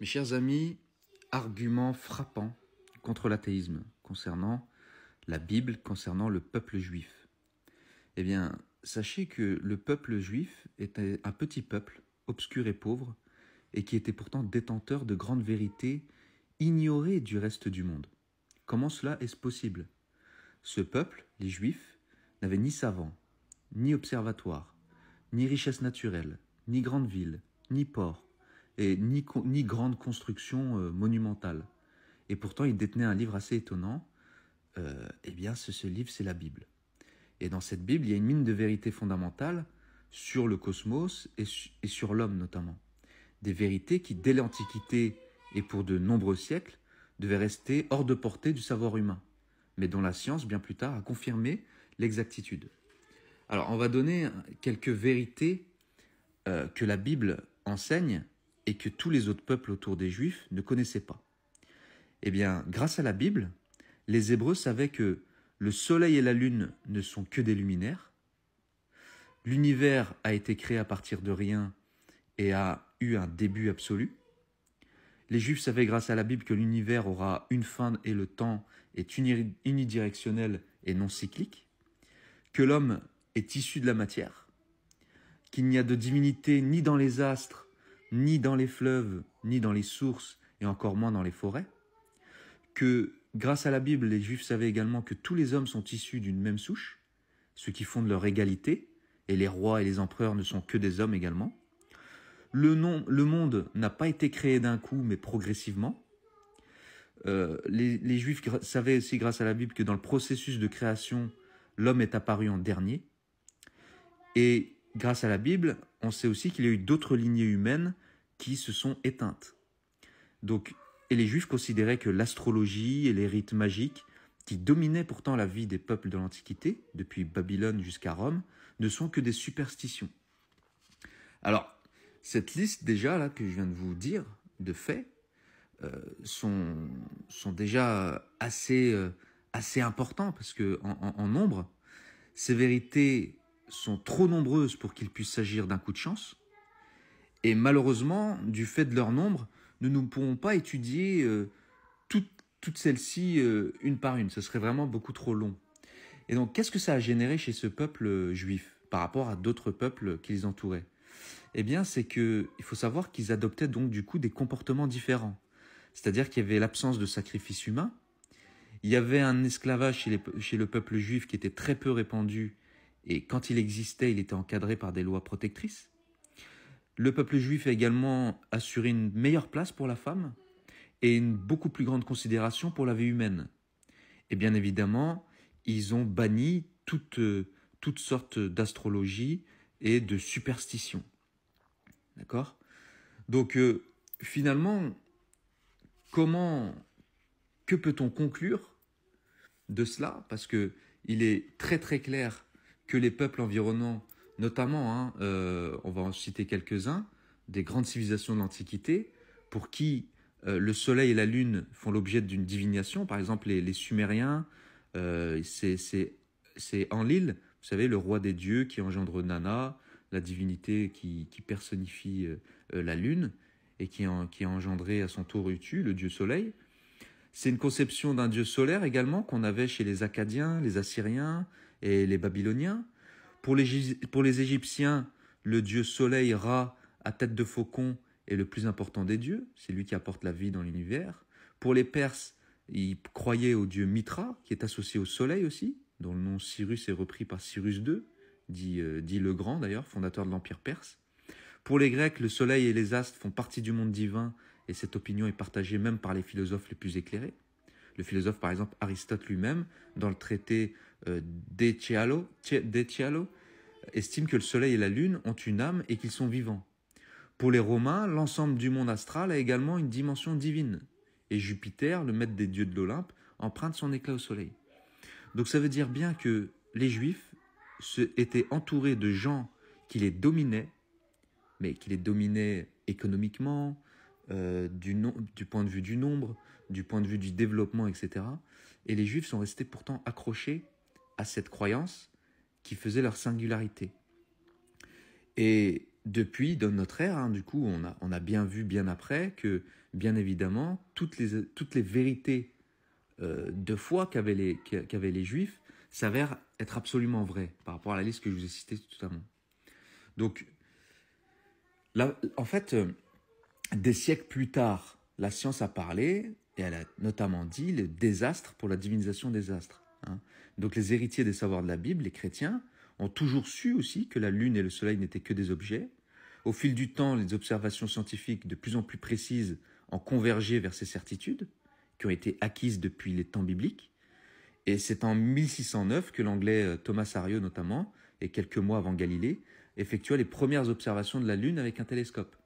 Mes chers amis, argument frappant contre l'athéisme concernant la Bible, concernant le peuple juif. Eh bien, sachez que le peuple juif était un petit peuple, obscur et pauvre, et qui était pourtant détenteur de grandes vérités ignorées du reste du monde. Comment cela est-ce possible Ce peuple, les Juifs, n'avait ni savants, ni observatoire, ni richesses naturelles, ni grandes villes, ni ports ni, grande construction euh, monumentale. Et pourtant, il détenait un livre assez étonnant. Euh, eh bien, ce, livre, c'est la Bible. Et dans cette Bible, il y a une mine de vérités fondamentales sur le cosmos et, sur l'homme notamment. Des vérités qui, dès l'Antiquité et pour de nombreux siècles, devaient rester hors de portée du savoir humain, mais dont la science, bien plus tard, a confirmé l'exactitude. Alors, on va donner quelques vérités euh, que la Bible enseigne et que tous les autres peuples autour des Juifs ne connaissaient pas. Eh bien, grâce à la Bible, les Hébreux savaient que le Soleil et la Lune ne sont que des luminaires, l'univers a été créé à partir de rien et a eu un début absolu, les Juifs savaient grâce à la Bible que l'univers aura une fin et le temps est unidirectionnel et non cyclique, que l'homme est issu de la matière, qu'il n'y a de divinité ni dans les astres, ni dans les fleuves, ni dans les sources, et encore moins dans les forêts, que grâce à la Bible, les Juifs savaient également que tous les hommes sont issus d'une même souche, ce qui fonde leur égalité, et les rois et les empereurs ne sont que des hommes également. Le, monde n'a pas été créé d'un coup, mais progressivement. Euh, les Juifs savaient aussi grâce à la Bible que dans le processus de création, l'homme est apparu en dernier. Et grâce à la Bible, on sait aussi qu'il y a eu d'autres lignées humaines qui se sont éteintes. Donc, et les Juifs considéraient que l'astrologie et les rites magiques, qui dominaient pourtant la vie des peuples de l'Antiquité, depuis Babylone jusqu'à Rome, ne sont que des superstitions. Alors, cette liste déjà là que je viens de vous dire de faits euh, sont, sont déjà assez, euh, assez importants parce que en nombre, ces vérités sont trop nombreuses pour qu'il puisse s'agir d'un coup de chance. Et malheureusement, du fait de leur nombre, nous ne pourrons pas étudier euh, toutes, celles-ci euh, une par une. Ce serait vraiment beaucoup trop long. Et donc, qu'est-ce que ça a généré chez ce peuple euh, juif par rapport à d'autres peuples qui les entouraient Eh bien, c'est que il faut savoir qu'ils adoptaient donc du coup des comportements différents. C'est-à-dire qu'il y avait l'absence de sacrifice humain. Il y avait un esclavage chez le peuple juif qui était très peu répandu et quand il existait, il était encadré par des lois protectrices. Le peuple juif a également assuré une meilleure place pour la femme et une beaucoup plus grande considération pour la vie humaine. Et bien évidemment, ils ont banni toutes, toutes sortes d'astrologie et de superstitions. D'accord Donc euh, finalement, comment, que peut-on conclure de cela Parce que il est très très clair que les peuples environnants, notamment, hein, euh, on va en citer quelques-uns, des grandes civilisations de l'Antiquité, pour qui euh, le soleil et la lune font l'objet d'une divination. Par exemple, les, Sumériens, euh, c'est c'est Enlil, vous savez, le roi des dieux qui engendre Nana, la divinité qui, personnifie la lune et qui, qui a engendré à son tour Utu, le dieu soleil. C'est une conception d'un dieu solaire également qu'on avait chez les Acadiens, les Assyriens, et les Babyloniens. Pour les, pour les Égyptiens, le dieu soleil Ra à tête de faucon est le plus important des dieux, c'est lui qui apporte la vie dans l'univers. Pour les Perses, ils croyaient au dieu Mitra, qui est associé au soleil aussi, dont le nom Cyrus est repris par Cyrus II, dit, euh, dit le Grand d'ailleurs, fondateur de l'Empire perse. Pour les Grecs, le soleil et les astres font partie du monde divin, et cette opinion est partagée même par les philosophes les plus éclairés. Le philosophe, par exemple, Aristote lui-même, dans le traité euh, de Cialo, estime que le Soleil et la Lune ont une âme et qu'ils sont vivants. Pour les Romains, l'ensemble du monde astral a également une dimension divine. Et Jupiter, le maître des dieux de l'Olympe, emprunte son éclat au Soleil. Donc ça veut dire bien que les Juifs étaient entourés de gens qui les dominaient, mais qui les dominaient économiquement, euh, du, point de vue du nombre, du point de vue du développement, etc. Et les Juifs sont restés pourtant accrochés à cette croyance qui faisait leur singularité. Et depuis, dans notre ère, hein, du coup, on a, bien vu bien après que, bien évidemment, toutes les, toutes les vérités euh, de foi qu'avaient les, juifs s'avèrent être absolument vraies par rapport à la liste que je vous ai citée tout à l'heure. Donc, là, en fait, euh, des siècles plus tard, la science a parlé, et elle a notamment dit le désastre pour la divinisation des astres. Hein. Donc les héritiers des savoirs de la Bible, les chrétiens, ont toujours su aussi que la Lune et le Soleil n'étaient que des objets. Au fil du temps, les observations scientifiques de plus en plus précises ont convergé vers ces certitudes, qui ont été acquises depuis les temps bibliques. Et c'est en 1609 que l'anglais euh, Thomas Harriot notamment, et quelques mois avant Galilée, effectua les premières observations de la Lune avec un télescope.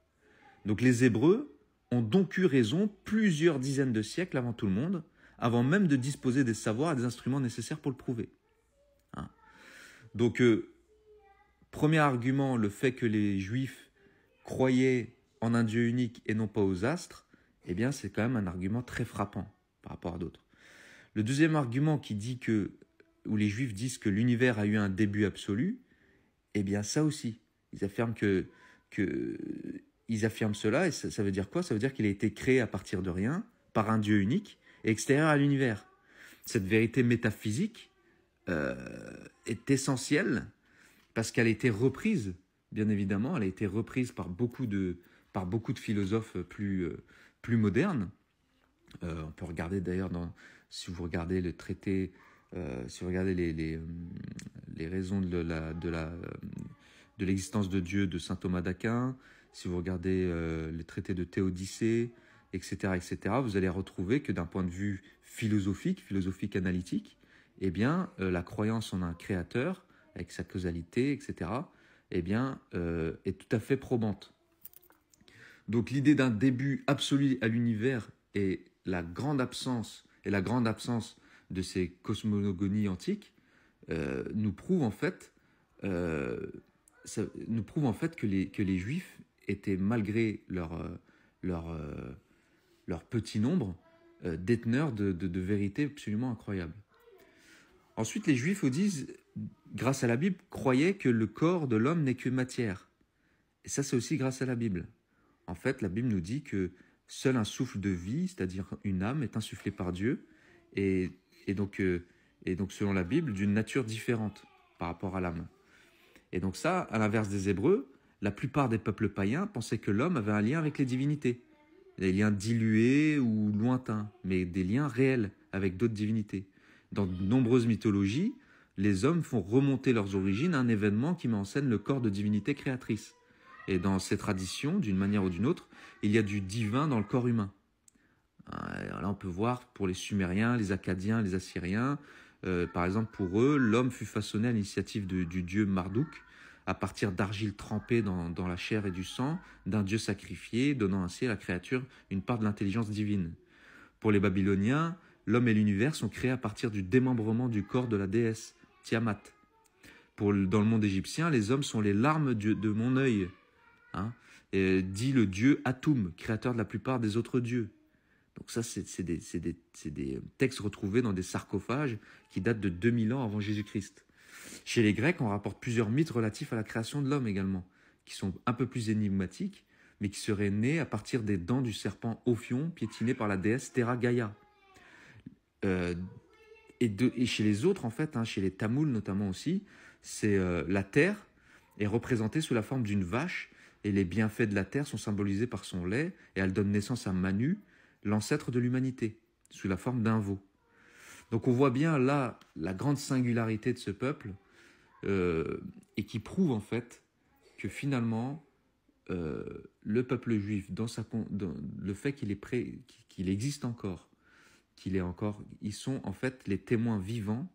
Donc les Hébreux ont donc eu raison plusieurs dizaines de siècles avant tout le monde, avant même de disposer des savoirs et des instruments nécessaires pour le prouver. Hein. Donc, euh, premier argument, le fait que les juifs croyaient en un Dieu unique et non pas aux astres, eh bien, c'est quand même un argument très frappant par rapport à d'autres. Le deuxième argument qui dit que, où les juifs disent que l'univers a eu un début absolu, eh bien, ça aussi. Ils affirment que, ils affirment cela, et ça veut dire quoi Ça veut dire qu'il a été créé à partir de rien, par un Dieu unique, extérieure à l'univers. Cette vérité métaphysique euh, est essentielle parce qu'elle a été reprise, bien évidemment, elle a été reprise par beaucoup de, par beaucoup de philosophes plus, euh, plus modernes. Euh, on peut regarder d'ailleurs dans, si vous regardez le traité, si vous regardez les, les, les, raisons de la, de la, de l'existence de Dieu de saint Thomas d'Aquin, si vous regardez les traités traité de Théodicée, etc., vous allez retrouver que d'un point de vue philosophique, philosophique analytique, eh bien, euh, la croyance en un créateur, avec sa causalité, etc., eh bien, euh, est tout à fait probante. Donc l'idée d'un début absolu à l'univers et la grande absence et la grande absence de ces cosmogonies antiques euh, nous prouve en fait nous prouve en fait que les, que les juifs étaient malgré leur leur leur petit nombre, euh, déteneurs de, vérités absolument incroyables. Ensuite, les Juifs disent, grâce à la Bible, croyaient que le corps de l'homme n'est que matière. Et ça, c'est aussi grâce à la Bible. En fait, la Bible nous dit que seul un souffle de vie, c'est-à-dire une âme, est insufflé par Dieu, et, donc, euh, et donc, selon la Bible, d'une nature différente par rapport à l'âme. Et donc ça, à l'inverse des Hébreux, la plupart des peuples païens pensaient que l'homme avait un lien avec les divinités des liens dilués ou lointains, mais des liens réels avec d'autres divinités. Dans de nombreuses mythologies, les hommes font remonter leurs origines à un événement qui met en scène le corps de divinité créatrice. Et dans ces traditions, d'une manière ou d'une autre, il y a du divin dans le corps humain. Euh, là, on peut voir pour les Sumériens, les Acadiens, les Assyriens, euh, par exemple, pour eux, l'homme fut façonné à l'initiative du dieu Marduk, à partir d'argile trempée dans, la chair et du sang d'un dieu sacrifié, donnant ainsi à la créature une part de l'intelligence divine. Pour les Babyloniens, l'homme et l'univers sont créés à partir du démembrement du corps de la déesse, Tiamat. dans le monde égyptien, les hommes sont les larmes de, mon œil, hein, dit le dieu Atum, créateur de la plupart des autres dieux. Donc ça, c'est des, des, textes retrouvés dans des sarcophages qui datent de 2000 ans avant Jésus-Christ. Chez les Grecs, on rapporte plusieurs mythes relatifs à la création de l'homme également, qui sont un peu plus énigmatiques, mais qui seraient nés à partir des dents du serpent Ophion piétiné par la déesse Terra Gaïa. Euh, et, et, chez les autres, en fait, hein, chez les Tamouls notamment aussi, c'est euh, la terre est représentée sous la forme d'une vache, et les bienfaits de la terre sont symbolisés par son lait, et elle donne naissance à Manu, l'ancêtre de l'humanité, sous la forme d'un veau. Donc on voit bien là la grande singularité de ce peuple, euh, et qui prouve en fait que finalement euh, le peuple juif dans sa le fait qu'il existe encore qu'il est encore ils sont en fait les témoins vivants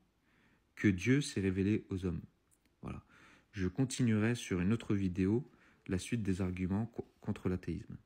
que Dieu s'est révélé aux hommes voilà je continuerai sur une autre vidéo la suite des arguments contre l'athéisme